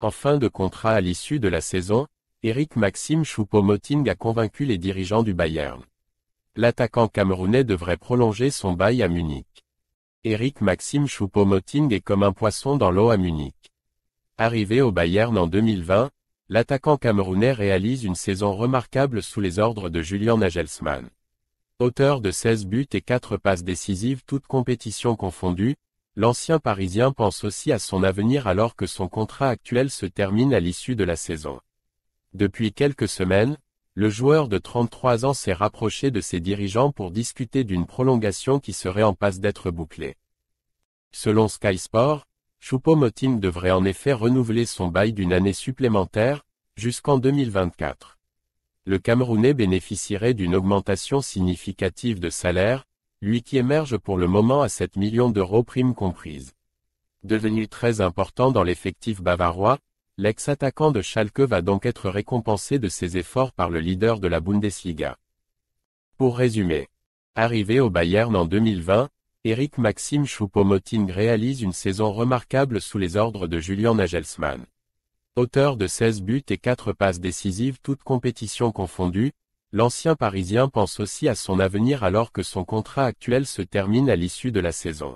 En fin de contrat à l'issue de la saison, Eric Maxime Choupo-Moting a convaincu les dirigeants du Bayern. L'attaquant camerounais devrait prolonger son bail à Munich. Eric Maxime Choupo-Moting est comme un poisson dans l'eau à Munich. Arrivé au Bayern en 2020, l'attaquant camerounais réalise une saison remarquable sous les ordres de Julian Nagelsmann. Auteur de 16 buts et 4 passes décisives toutes compétitions confondues, L'ancien Parisien pense aussi à son avenir alors que son contrat actuel se termine à l'issue de la saison. Depuis quelques semaines, le joueur de 33 ans s'est rapproché de ses dirigeants pour discuter d'une prolongation qui serait en passe d'être bouclée. Selon Sky Sport, Choupo-Moting devrait en effet renouveler son bail d'une année supplémentaire, jusqu'en 2024. Le Camerounais bénéficierait d'une augmentation significative de salaire, lui qui émerge pour le moment à 7 millions d'euros primes comprises. Devenu très important dans l'effectif bavarois, l'ex-attaquant de Schalke va donc être récompensé de ses efforts par le leader de la Bundesliga. Pour résumer, arrivé au Bayern en 2020, Eric Maxime Choupo-Moting réalise une saison remarquable sous les ordres de Julian Nagelsmann. Auteur de 16 buts et 4 passes décisives toutes compétitions confondues, L'ancien Parisien pense aussi à son avenir alors que son contrat actuel se termine à l'issue de la saison.